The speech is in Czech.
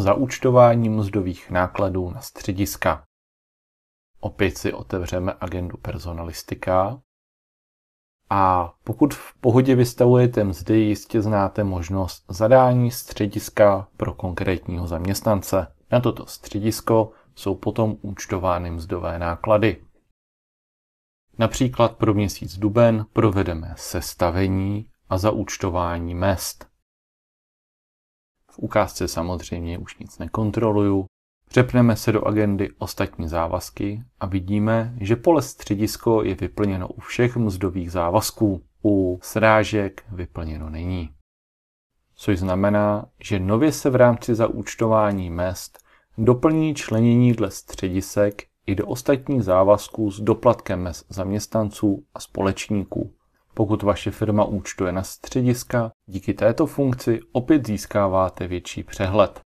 zaúčtování mzdových nákladů na střediska. Opět si otevřeme agendu personalistika. A pokud v pohodě vystavujete mzdy, jistě znáte možnost zadání střediska pro konkrétního zaměstnance. Na toto středisko jsou potom účtovány mzdové náklady. Například pro měsíc duben provedeme sestavení a zaúčtování mest. V ukázce samozřejmě už nic nekontroluju. Přepneme se do agendy ostatní závazky a vidíme, že pole středisko je vyplněno u všech mzdových závazků. U srážek vyplněno není. Což znamená, že nově se v rámci zaúčtování mest doplní členění dle středisek i do ostatních závazků s doplatkem mez zaměstnanců a společníků. Pokud vaše firma účtuje na střediska, díky této funkci opět získáváte větší přehled.